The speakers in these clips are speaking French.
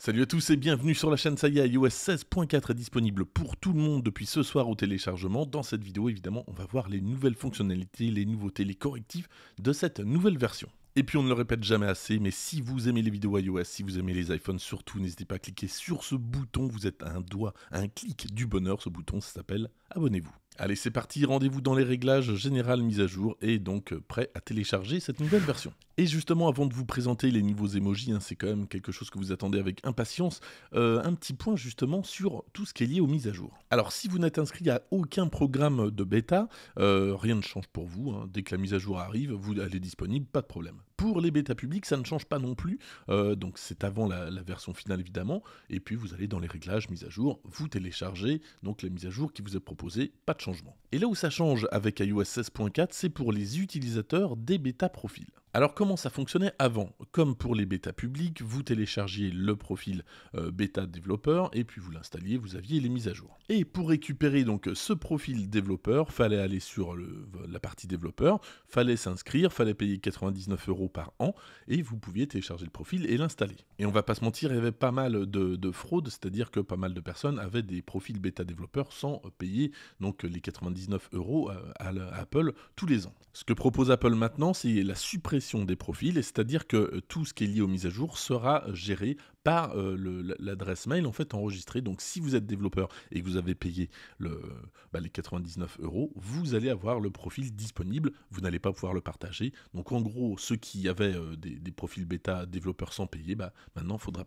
Salut à tous et bienvenue sur la chaîne Saya iOS 16.4 est disponible pour tout le monde depuis ce soir au téléchargement. Dans cette vidéo évidemment on va voir les nouvelles fonctionnalités, les nouveautés, les correctifs de cette nouvelle version. Et puis on ne le répète jamais assez, mais si vous aimez les vidéos iOS, si vous aimez les iPhones surtout, n'hésitez pas à cliquer sur ce bouton, vous êtes à un doigt, un clic du bonheur, ce bouton s'appelle abonnez-vous. Allez, c'est parti, rendez-vous dans les réglages général mise à jour et donc prêt à télécharger cette nouvelle version. Et justement, avant de vous présenter les nouveaux emojis, hein, c'est quand même quelque chose que vous attendez avec impatience, euh, un petit point justement sur tout ce qui est lié aux mises à jour. Alors, si vous n'êtes inscrit à aucun programme de bêta, euh, rien ne change pour vous. Hein. Dès que la mise à jour arrive, vous, elle est disponible, pas de problème. Pour les bêta publics, ça ne change pas non plus, euh, donc c'est avant la, version finale évidemment, et puis vous allez dans les réglages, mises à jour, vous téléchargez donc la mise à jour qui vous est proposée, pas de changement. Et là où ça change avec iOS 16.4, c'est pour les utilisateurs des bêta profils. Alors comment ça fonctionnait avant Comme pour les bêtas publics, vous téléchargiez le profil euh, bêta développeur et puis vous l'installiez, vous aviez les mises à jour. Et pour récupérer donc ce profil développeur, fallait aller sur la partie développeur, fallait s'inscrire, fallait payer 99 euros par an et vous pouviez télécharger le profil et l'installer. Et on va pas se mentir, il y avait pas mal de, fraudes, c'est-à-dire que pas mal de personnes avaient des profils bêta développeurs sans payer donc les 99 euros euh, à Apple tous les ans. Ce que propose Apple maintenant, c'est la suppression des profils, c'est-à-dire que euh, tout ce qui est lié aux mises à jour sera euh, géré par euh, l'adresse mail en fait enregistrée. Donc si vous êtes développeur et que vous avez payé le, bah, les 99 euros, vous allez avoir le profil disponible, vous n'allez pas pouvoir le partager. Donc en gros, ceux qui avaient des, profils bêta développeurs sans payer, bah, maintenant faudra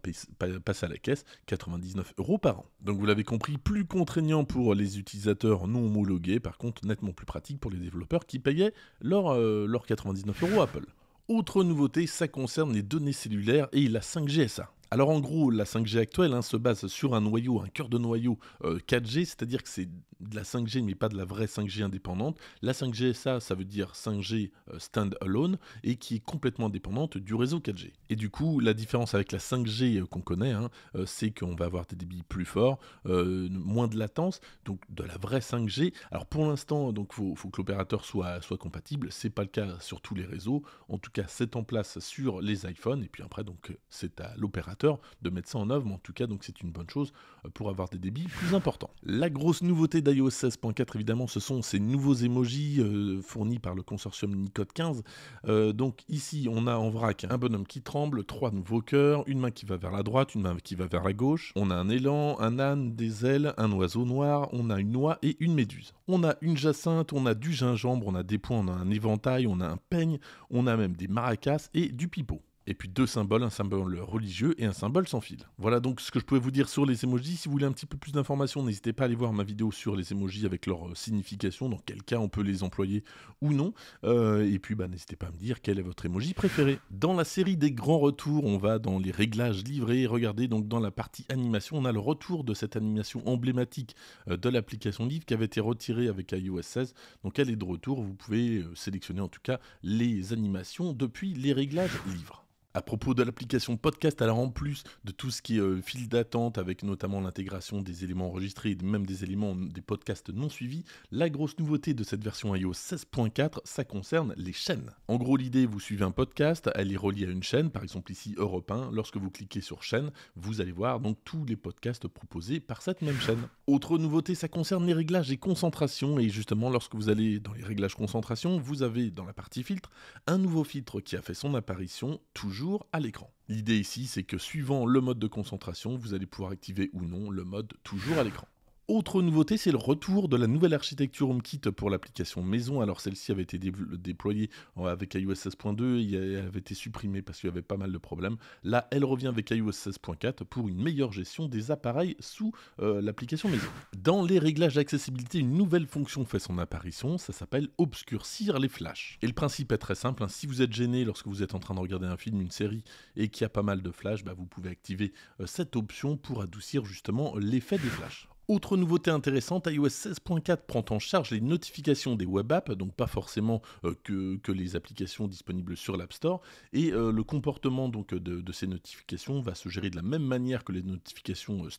passer à la caisse 99 euros par an. Donc vous l'avez compris, plus contraignant pour les utilisateurs non homologués, par contre nettement plus pratique pour les développeurs qui payaient leurs leur 99 euros Apple. Autre nouveauté, ça concerne les données cellulaires et il a 5GSA. Alors en gros, la 5G actuelle hein, se base sur un noyau, un cœur de noyau 4G, euh, c'est-à-dire que c'est de la 5G mais pas de la vraie 5G indépendante. La 5G SA, ça veut dire 5G euh, stand-alone et qui est complètement indépendante du réseau 4G. Et du coup, la différence avec la 5G euh, qu'on connaît, hein, c'est qu'on va avoir des débits plus forts, moins de latence, donc de la vraie 5G. Alors pour l'instant, il faut, que l'opérateur soit, soit compatible, c'est pas le cas sur tous les réseaux. En tout cas, c'est en place sur les iPhones et puis après donc c'est à l'opérateur de mettre ça en œuvre, mais en tout cas, donc c'est une bonne chose euh, pour avoir des débits plus importants. La grosse nouveauté d'iOS 16.4, évidemment, ce sont ces nouveaux emojis euh, fournis par le consortium Nicode 15. Euh, donc ici, on a en vrac un bonhomme qui tremble, trois nouveaux cœurs, une main qui va vers la droite, une main qui va vers la gauche. On a un élan, un âne, des ailes, un oiseau noir, on a une oie et une méduse. On a une jacinthe, on a du gingembre, on a des points, on a un éventail, on a un peigne, on a même des maracas et du pipeau et puis deux symboles, un symbole religieux et un symbole sans fil. Voilà donc ce que je pouvais vous dire sur les emojis. Si vous voulez un petit peu plus d'informations, n'hésitez pas à aller voir ma vidéo sur les emojis avec leur euh, signification, dans quel cas on peut les employer ou non. Euh, et puis bah, n'hésitez pas à me dire quel est votre emoji préféré. Dans la série des grands retours, on va dans les réglages livrés. Regardez donc dans la partie animation, on a le retour de cette animation emblématique euh, de l'application Livre qui avait été retirée avec iOS 16. Donc elle est de retour. Vous pouvez sélectionner en tout cas les animations depuis les réglages livres à propos de l'application podcast, alors en plus de tout ce qui est euh, fil d'attente, avec notamment l'intégration des éléments enregistrés et même des éléments des podcasts non suivis, la grosse nouveauté de cette version iOS 16.4, ça concerne les chaînes. En gros, l'idée, vous suivez un podcast, elle est reliée à une chaîne, par exemple ici Europe 1. Lorsque vous cliquez sur chaîne, vous allez voir donc tous les podcasts proposés par cette même chaîne. Autre nouveauté, ça concerne les réglages et concentration. Et justement, lorsque vous allez dans les réglages concentration, vous avez dans la partie filtre un nouveau filtre qui a fait son apparition, toujours à l'écran. L'idée ici, c'est que suivant le mode de concentration, vous allez pouvoir activer ou non le mode toujours à l'écran. Autre nouveauté, c'est le retour de la nouvelle architecture HomeKit pour l'application maison. Alors celle-ci avait été déployée avec iOS 16.2 et avait été supprimée parce qu'il y avait pas mal de problèmes. Là, elle revient avec iOS 16.4 pour une meilleure gestion des appareils sous euh, l'application maison. Dans les réglages d'accessibilité, une nouvelle fonction fait son apparition, ça s'appelle obscurcir les flashs. Et le principe est très simple, hein. si vous êtes gêné lorsque vous êtes en train de regarder un film, une série et qu'il y a pas mal de flashs, bah, vous pouvez activer euh, cette option pour adoucir justement l'effet des flashs. Autre nouveauté intéressante, iOS 16.4 prend en charge les notifications des web apps, donc pas forcément euh, que, que, les applications disponibles sur l'App Store, et euh, le comportement donc, de, ces notifications va se gérer de la même manière que les notifications euh,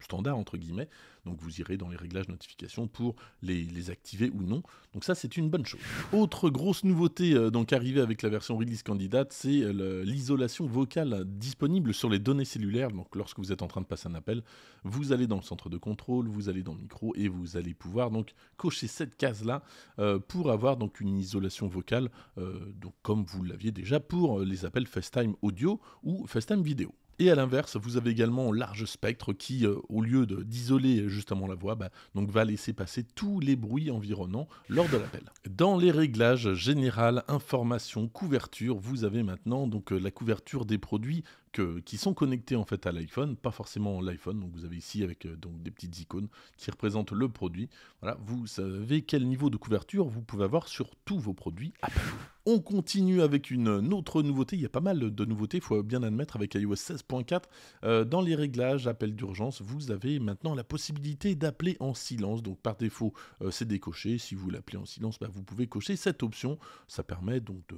standards, entre guillemets, donc vous irez dans les réglages notifications pour les, activer ou non, donc ça c'est une bonne chose. Autre grosse nouveauté donc arrivée avec la version release candidate, c'est l'isolation vocale disponible sur les données cellulaires, donc lorsque vous êtes en train de passer un appel, vous allez dans le centre de contrôle, vous allez dans le micro et vous allez pouvoir donc cocher cette case là euh, pour avoir donc une isolation vocale, euh, donc comme vous l'aviez déjà pour euh, les appels FaceTime audio ou FaceTime vidéo. Et à l'inverse, vous avez également large spectre qui, euh, au lieu d'isoler justement la voix, bah, donc va laisser passer tous les bruits environnants lors de l'appel. Dans les réglages général, information, couverture, vous avez maintenant donc euh, la couverture des produits qui sont connectés en fait à l'iPhone, pas forcément l'iPhone. Donc vous avez ici avec euh, donc des petites icônes qui représentent le produit. Voilà, vous savez quel niveau de couverture vous pouvez avoir sur tous vos produits Apple. On continue avec une autre nouveauté. Il y a pas mal de nouveautés, il faut bien admettre, avec iOS 16.4. Euh, dans les réglages appel d'urgence, vous avez maintenant la possibilité d'appeler en silence. Donc par défaut, euh, c'est décoché. Si vous l'appelez en silence, bah, vous pouvez cocher cette option. Ça permet donc de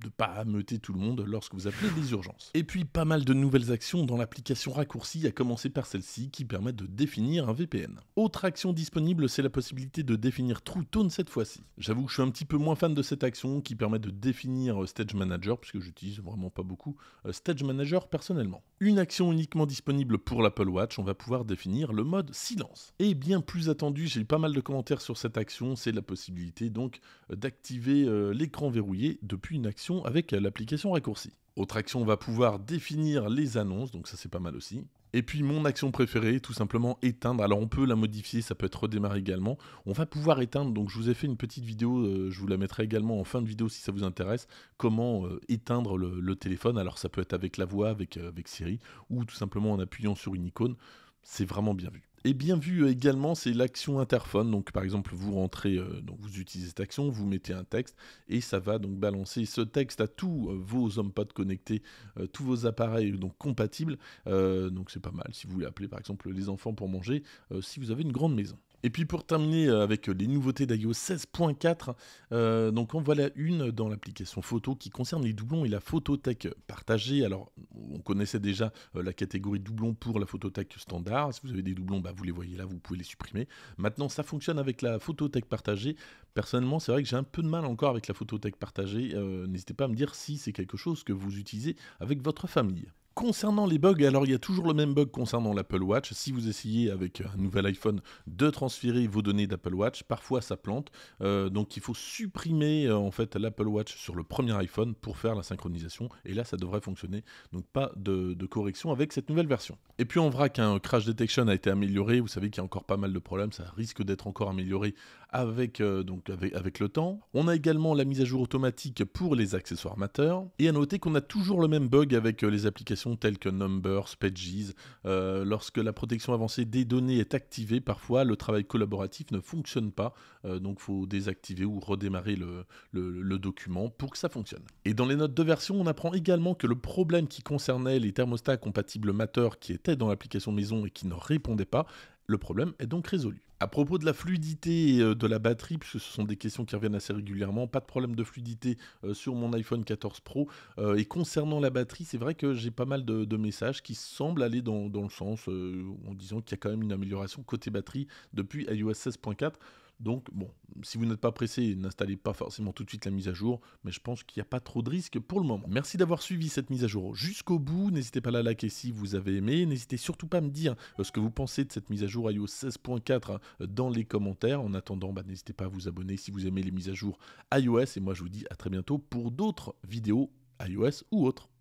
de pas ameuter tout le monde lorsque vous appelez des urgences. Et puis pas mal de nouvelles actions dans l'application raccourcie, à commencer par celle-ci qui permet de définir un VPN. Autre action disponible, c'est la possibilité de définir True Tone cette fois-ci. J'avoue que je suis un petit peu moins fan de cette action qui permet de définir euh, Stage Manager, puisque j'utilise vraiment pas beaucoup euh, Stage Manager personnellement. Une action uniquement disponible pour l'Apple Watch, on va pouvoir définir le mode silence. Et bien plus attendu, j'ai eu pas mal de commentaires sur cette action, c'est la possibilité donc euh, d'activer l'écran verrouillé depuis une avec l'application raccourci. Autre action, on va pouvoir définir les annonces, donc ça c'est pas mal aussi. Et puis mon action préférée, tout simplement éteindre. Alors on peut la modifier, ça peut être redémarrer également. On va pouvoir éteindre, donc je vous ai fait une petite vidéo, euh, je vous la mettrai également en fin de vidéo si ça vous intéresse, comment euh, éteindre le, téléphone. Alors ça peut être avec la voix, avec, euh, avec Siri, ou tout simplement en appuyant sur une icône. C'est vraiment bien vu. Et bien vu également, c'est l'action interphone. Donc, par exemple, vous rentrez, euh, donc vous utilisez cette action, vous mettez un texte et ça va donc balancer ce texte à tous euh, vos HomePod connectés, euh, tous vos appareils donc compatibles. donc, c'est pas mal si vous voulez appeler par exemple les enfants pour manger si vous avez une grande maison. Et puis pour terminer avec les nouveautés d'iOS 16.4, euh, donc en voilà une dans l'application photo qui concerne les doublons et la photothèque partagée. Alors on connaissait déjà euh, la catégorie doublons pour la photothèque standard. Si vous avez des doublons, bah, vous les voyez là, vous pouvez les supprimer. Maintenant ça fonctionne avec la photothèque partagée. Personnellement, c'est vrai que j'ai un peu de mal encore avec la photothèque partagée. Euh, n'hésitez pas à me dire si c'est quelque chose que vous utilisez avec votre famille. Concernant les bugs, alors il y a toujours le même bug concernant l'Apple Watch. Si vous essayez avec un nouvel iPhone de transférer vos données d'Apple Watch, parfois ça plante. Euh, donc il faut supprimer euh, en fait l'Apple Watch sur le premier iPhone pour faire la synchronisation. Et là ça devrait fonctionner. Donc pas de, correction avec cette nouvelle version. Et puis on verra qu'un Crash Detection a été amélioré. Vous savez qu'il y a encore pas mal de problèmes. Ça risque d'être encore amélioré avec, euh, donc le temps. On a également la mise à jour automatique pour les accessoires amateurs. Et à noter qu'on a toujours le même bug avec euh, les applications telles que Numbers, Pages. Euh, lorsque la protection avancée des données est activée, parfois le travail collaboratif ne fonctionne pas. donc il faut désactiver ou redémarrer le, document pour que ça fonctionne. Et dans les notes de version, on apprend également que le problème qui concernait les thermostats compatibles Matter qui étaient dans l'application maison et qui ne répondaient pas le problème est donc résolu. À propos de la fluidité euh, de la batterie, ce sont des questions qui reviennent assez régulièrement, pas de problème de fluidité euh, sur mon iPhone 14 Pro. Euh, et concernant la batterie, c'est vrai que j'ai pas mal de, messages qui semblent aller dans, le sens en disant qu'il y a quand même une amélioration côté batterie depuis iOS 16.4. Donc, bon, si vous n'êtes pas pressé, n'installez pas forcément tout de suite la mise à jour, mais je pense qu'il n'y a pas trop de risques pour le moment. Merci d'avoir suivi cette mise à jour jusqu'au bout. N'hésitez pas à la liker si vous avez aimé. N'hésitez surtout pas à me dire euh, ce que vous pensez de cette mise à jour iOS 16.4 hein, dans les commentaires. En attendant, bah, n'hésitez pas à vous abonner si vous aimez les mises à jour iOS. Et moi, je vous dis à très bientôt pour d'autres vidéos iOS ou autres.